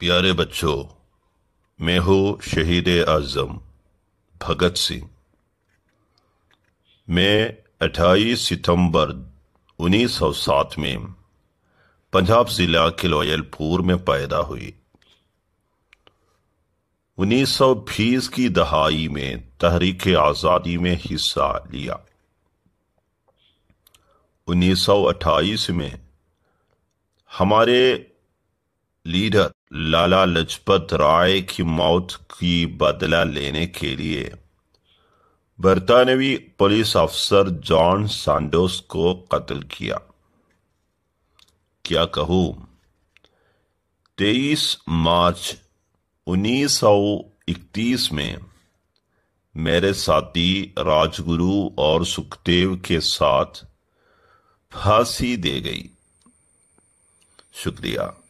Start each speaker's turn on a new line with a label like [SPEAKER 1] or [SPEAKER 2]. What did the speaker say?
[SPEAKER 1] प्यारे बच्चों मैं हूं शहीद आज़म भगत सिंह मैं 28 सितंबर 1907 में पंजाब जिला के लोयलपुर में पैदा हुई 1920 की दहाई में तहरीक आज़ादी में हिस्सा लिया 1928 में हमारे लीडर लाला लजपत राय की मौत की बदला लेने के लिए बरतानवी पुलिस अफसर जॉन सांडोस को कत्ल किया क्या कहूं तेईस मार्च 1931 में मेरे साथी राजगुरु और सुखदेव के साथ फांसी दे गई शुक्रिया